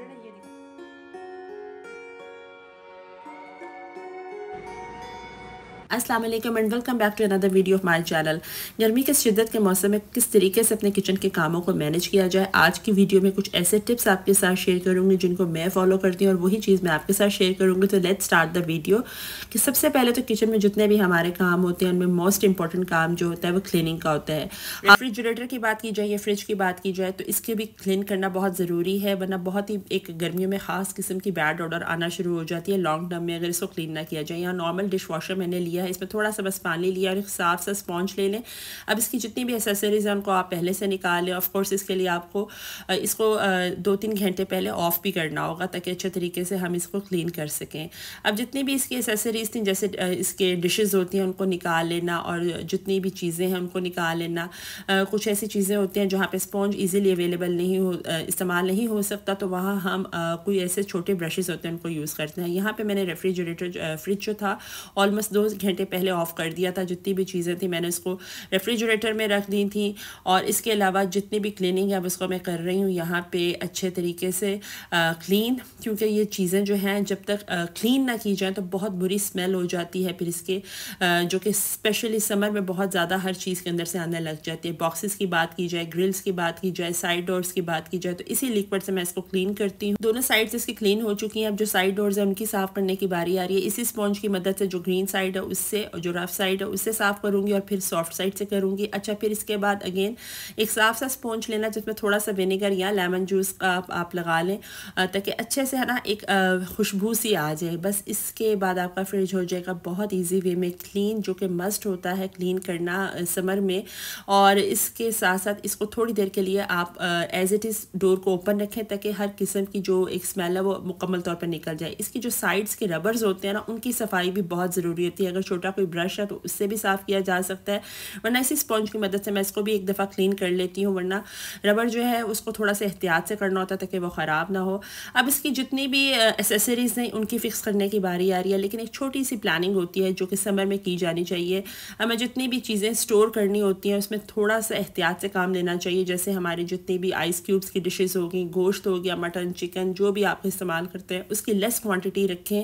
人的一个。अस्सलाम वालेकुम and welcome back to another video of my channel गर्मी के शिद्दत के मौसम में किस तरीके से अपने किचन के कामों को मैनेज किया जाए आज की वीडियो में कुछ ऐसे टिप्स आपके साथ शेयर करूंगी जिनको मैं फॉलो करती हूँ और वही चीज़ मैं आपके साथ शेयर करूँगी तो लेट्स स्टार्ट द वीडियो कि सबसे पहले तो किचन में जितने भी हमारे काम होते हैं उनमें मोस्ट इंपॉर्टेंट काम जो होता है वो क्लीनिंग का होता है रेफ्रिजरेटर की बात की जाए या फ्रिज की बात की जाए तो इसके भी क्लीन करना बहुत ज़रूरी है वरना बहुत ही एक गर्मियों में ख़ास किस्म की बैड ऑर्डर आना शुरू हो जाती है लॉन्ग टर्म में अगर इसको क्लीन ना किया जाए या नॉर्मल डिश वॉशर मैंने लिया लिया है इसमें थोड़ा सा बस पानी लिया और एक साफ सा स्पॉन्ज ले लें अब इसकी जितनी भी एसेसरीज़ हैं उनको आप पहले से निकाल लें ऑफकोर्स इसके लिए आपको इसको दो तीन घंटे पहले ऑफ़ भी करना होगा ताकि अच्छे तरीके से हम इसको क्लीन कर सकें अब जितनी भी इसकी एसेसरीज़ थी जैसे इसके डिशेज़ होती हैं उनको निकाल लेना और जितनी भी चीज़ें हैं उनको निकाल लेना कुछ ऐसी चीज़ें होती हैं जहाँ पर स्पॉन्ज ईज़िली अवेलेबल नहीं हो इस्तेमाल नहीं हो सकता तो वहाँ हम कोई ऐसे छोटे ब्रशेज़ होते हैं उनको यूज़ करते हैं यहाँ पर मैंने रेफ्रिजरेटर फ्रिज जो था ऑलमोस्ट दो घंटे घंटे पहले ऑफ़ कर दिया था जितनी भी चीज़ें थी मैंने उसको रेफ्रिजरेटर में रख दी थी और इसके अलावा जितनी भी क्लीनिंग है उसको मैं कर रही हूँ यहाँ पर अच्छे तरीके से क्लीन क्योंकि ये चीज़ें जो हैं जब तक क्लीन ना की जाए तो बहुत बुरी स्मेल हो जाती है फिर इसके जो कि स्पेशली समर में बहुत ज़्यादा हर चीज़ के अंदर से आने लग जाती है बॉक्सेस की बात की जाए ग्रिल्स की बात की जाए साइड डोर्स की बात की जाए तो इसी लिक्विड से मैं इसको क्लीन करती हूँ दोनों साइड्स इसकी क्लीन हो चुकी हैं अब जो साइड डोर्स हैं उनकी साफ़ करने की बारी आ रही है इसी स्पॉन्ज की मदद से जो ग्रीन साइड है उस इससे और जो रफ़ साइड है उससे साफ़ करूँगी और फिर सॉफ्ट साइड से करूँगी अच्छा फिर इसके बाद अगेन एक साफ़ सा स्पॉन्ज लेना जिसमें थोड़ा सा विनेगर या लेमन जूस का आप, आप लगा लें ताकि अच्छे से है ना एक खुशबू सी आ जाए बस इसके बाद आपका फ्रिज हो जाएगा बहुत ईजी वे में क्लीन जो कि मस्ट होता है क्लीन करना समर में और इसके साथ साथ इसको थोड़ी देर के लिए आप एज़ इट इज़ डोर को ओपन रखें ताकि हर किस्म की जो एक स्मेल है वो मुकम्मल तौर पर निकल जाए इसकी जो साइड्स के रबर्स होते हैं ना उनकी सफाई भी बहुत ज़रूरी होती है अगर छोटा कोई ब्रश है तो उससे भी साफ़ किया जा सकता है वरना इसी स्पॉन्ज की मदद से मैं इसको भी एक दफ़ा क्लीन कर लेती हूँ वरना रबर जो है उसको थोड़ा सा एहतियात से करना होता है ताकि वो ख़राब ना हो अब इसकी जितनी भी एसेसरीज़ हैं उनकी फ़िक्स करने की बारी आ रही है लेकिन एक छोटी सी प्लानिंग होती है जो कि समर में की जानी चाहिए हमें जितनी भी चीज़ें स्टोर करनी होती हैं उसमें थोड़ा सा एहतियात से काम लेना चाहिए जैसे हमारे जितनी भी आइस क्यूब्स की डिशेज़ हो गई गोश्त हो गया मटन चिकन जो भी आप इस्तेमाल करते हैं उसकी लेस क्वान्टिटी रखें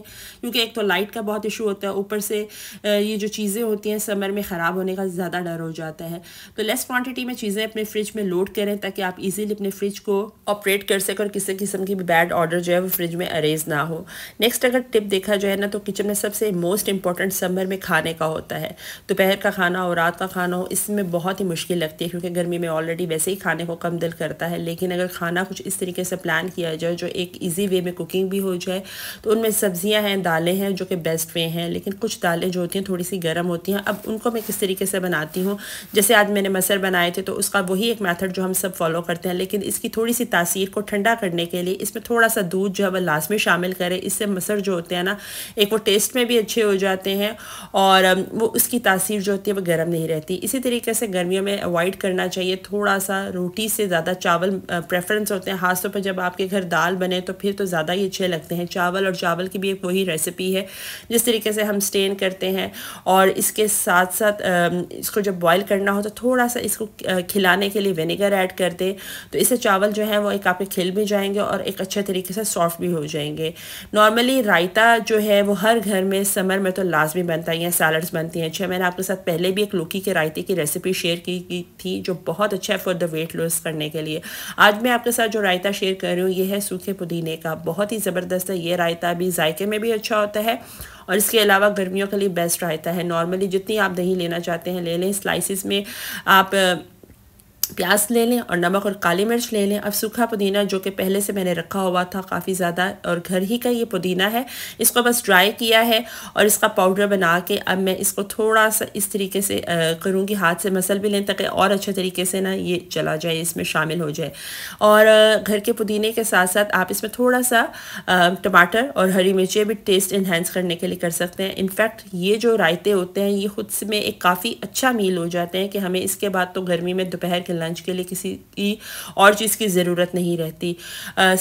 क्योंकि एक तो लाइट का बहुत इशू होता है ऊपर से ये जो चीज़ें होती हैं समर में ख़राब होने का ज़्यादा डर हो जाता है तो लेस क्वांटिटी में चीज़ें अपने फ्रिज में लोड करें ताकि आप ईजिली अपने फ्रिज को ऑपरेट कर सकें और किसी किस्म की भी बैड ऑर्डर जो है वो फ्रिज में अरेज ना हो नेक्स्ट अगर टिप देखा जाए ना तो किचन में सबसे मोस्ट इंपॉर्टेंट समर में खाने का होता है दोपहर का खाना हो रात का खाना हो इसमें बहुत ही मुश्किल लगती है क्योंकि गर्मी में ऑलरेडी वैसे ही खाने को कम दिल करता है लेकिन अगर खाना कुछ इस तरीके से प्लान किया जाए जो एक ईजी वे में कुकिंग भी हो जाए तो उनमें सब्जियाँ हैं दालें हैं जो कि बेस्ट वे हैं लेकिन कुछ दालें जो होती हैं थोड़ी सी गर्म होती हैं अब उनको मैं किस तरीके से बनाती हूँ जैसे आज मैंने मसर बनाए थे तो उसका वही एक मैथड जो हम सब फॉलो करते हैं लेकिन इसकी थोड़ी सी तासीर को ठंडा करने के लिए इसमें थोड़ा सा दूध जो है वह लास्ट में शामिल करें इससे मसर जो होते हैं ना एक वो टेस्ट में भी अच्छे हो जाते हैं और वो उसकी तासीर जो होती है वह गर्म नहीं रहती इसी तरीके से गर्मियों में अवॉइड करना चाहिए थोड़ा सा रोटी से ज़्यादा चावल प्रेफरेंस होते हैं खासतौर पर जब आपके घर दाल बने तो फिर तो ज़्यादा ही अच्छे लगते हैं चावल और चावल की भी एक वही रेसिपी है जिस तरीके से हम स्टेन करते सकते हैं और इसके साथ साथ इसको जब बॉईल करना हो तो थोड़ा सा इसको खिलाने के लिए विनेगर ऐड कर दें तो इससे चावल जो है वो एक आपके खिल भी जाएंगे और एक अच्छे तरीके से सॉफ्ट भी हो जाएंगे नॉर्मली रायता जो है वो हर घर में समर में तो लाजमी बनता ही है सैलड्स बनती हैं अच्छा मैंने आपके साथ पहले भी एक लुकी के रायते की रेसिपी शेयर की, की थी जो बहुत अच्छा है फॉर द वेट लॉस करने के लिए आज मैं आपके साथ जो रायता शेयर कर रही हूँ ये है सूखे पुदीने का बहुत ही ज़बरदस्त है ये रायता भी जायके में भी अच्छा होता है और इसके अलावा गर्मियों के लिए बेस्ट रहता है नॉर्मली जितनी आप दही लेना चाहते हैं ले लें स्लाइसिस में आप प्याज ले लें और नमक और काली मिर्च ले लें अब सूखा पुदीना जो कि पहले से मैंने रखा हुआ था काफ़ी ज़्यादा और घर ही का ये पुदीना है इसको बस ड्राई किया है और इसका पाउडर बना के अब मैं इसको थोड़ा सा इस तरीके से करूँगी हाथ से मसल भी लें ताकि और अच्छे तरीके से ना ये चला जाए इसमें शामिल हो जाए और घर के पुदीने के साथ साथ आप इसमें थोड़ा सा टमाटर और हरी मिर्चें भी टेस्ट इन्हेंस करने के लिए कर सकते हैं इनफैक्ट ये जो रायते होते हैं ये खुद में एक काफ़ी अच्छा मील हो जाते हैं कि हमें इसके बाद तो गर्मी में दोपहर के लंच के लिए किसी की और चीज़ की ज़रूरत नहीं रहती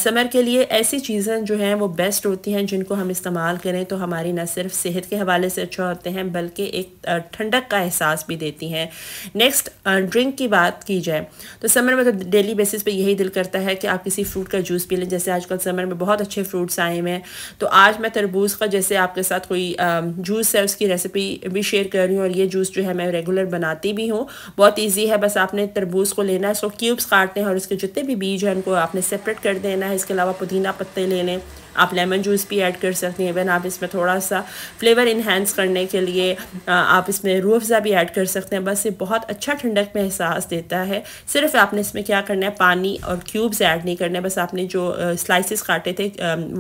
समर के लिए ऐसी चीज़ें जो हैं वो बेस्ट होती हैं जिनको हम इस्तेमाल करें तो हमारी न सिर्फ सेहत के हवाले से अच्छा होते हैं बल्कि एक ठंडक का एहसास भी देती हैं नेक्स्ट ड्रिंक की बात की जाए तो समर में तो डेली बेसिस पर यही दिल करता है कि आप किसी फ्रूट का जूस पी लें जैसे आजकल समर में बहुत अच्छे फ्रूट्स आए हुए हैं तो आज मैं तरबूज का जैसे आपके साथ कोई जूस है उसकी रेसिपी भी शेयर कर रही हूँ और ये जूस जो है मैं रेगुलर बनाती भी हूँ बहुत ईजी है बस आपने तरबूज उसको लेना है इसको क्यूब्स काटने हैं और इसके जितने भी बीज हैं उनको आपने सेपरेट कर देना है इसके अलावा पुदीना पत्ते ले लें आप लेमन जूस भी ऐड कर सकती हैं इवन आप इसमें थोड़ा सा फ्लेवर इन्हेंस करने के लिए आप इसमें रूह अफ़ज़ा भी ऐड कर सकते हैं बस ये बहुत अच्छा ठंडक में एहसास देता है सिर्फ आपने इसमें क्या करना है पानी और क्यूब्स ऐड नहीं करने बस आपने जो स्लाइसिस काटे थे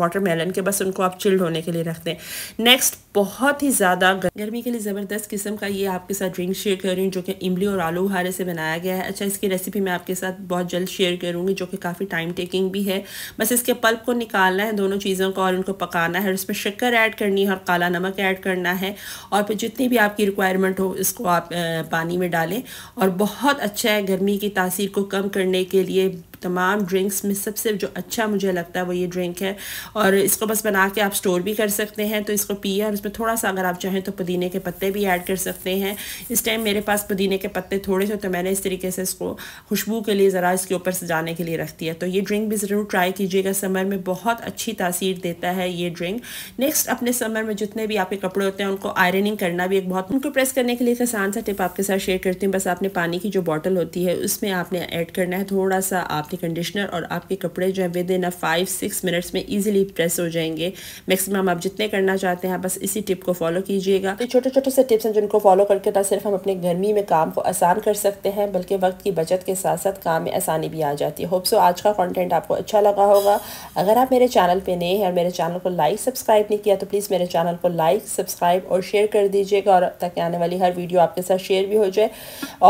वाटर के बस उनको आप चिल्ड होने के लिए रखते हैं नेक्स्ट बहुत ही ज़्यादा गर्मी के लिए ज़बरदस्त किस्म का ये आपके साथ ड्रिंक शेयर कर रही हूँ जो कि इमली और आलू हारे से बनाया गया है अच्छा इसकी रेसिपी मैं आपके साथ बहुत जल्द शेयर करूँगी जो कि काफ़ी टाइम टेकिंग भी है बस इसके पल्प को निकालना है दोनों चीज़ों को और उनको पकाना है और उसमें शक्कर ऐड करनी है और काला नमक ऐड करना है और फिर जितनी भी आपकी रिक्वायरमेंट हो इसको आप पानी में डालें और बहुत अच्छा है गर्मी की तासीर को कम करने के लिए तमाम ड्रिंक्स में सबसे जो अच्छा मुझे लगता है वो ये ड्रिंक है और इसको बस बना के आप स्टोर भी कर सकते हैं तो इसको पिए और इसमें थोड़ा सा अगर आप चाहें तो पुदीने के पत्ते भी ऐड कर सकते हैं इस टाइम मेरे पास पुदीने के पत्ते थोड़े से तो मैंने इस तरीके से इसको खुशबू के लिए ज़रा इसके ऊपर सजाने के लिए रख दिया तो ये ड्रिंक भी ज़रूर ट्राई कीजिएगा समर में बहुत अच्छी तासीर देता है ये ड्रिंक नेक्स्ट अपने समर में जितने भी आपके कपड़े होते हैं उनको आयरनिंग करना भी एक बहुत उनको प्रेस करने के लिए आसान सा टिप आपके साथ शेयर करती हूँ बस आपने पानी की जो बॉटल होती है उसमें आपने ऐड करना है थोड़ा सा आपने आपके कंडीशनर और आपके कपड़े जो है within a five six minutes में इजीली प्रेस हो जाएंगे मैक्सिमम आप जितने करना चाहते हैं बस इसी टिप को फॉलो कीजिएगा तो छोटे छोटे से टिप्स हैं जिनको फॉलो करके ना सिर्फ हम अपने गर्मी में काम को आसान कर सकते हैं बल्कि वक्त की बचत के साथ साथ काम में आसानी भी आ जाती है होप सो आज का कॉन्टेंट आपको अच्छा लगा होगा अगर आप मेरे चैनल पर नए हैं और मेरे चैनल को लाइक सब्सक्राइब नहीं किया तो प्लीज़ मेरे चैनल को लाइक सब्सक्राइब और शेयर कर दीजिएगा और ताकि आने वाली हर वीडियो आपके साथ शेयर भी हो जाए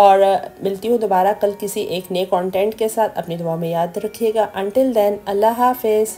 और मिलती हूँ दोबारा कल किसी एक नए कॉन्टेंट के साथ अपनी दुआ में याद रखिएगा अंटिल देन अल्लाह हाफिज़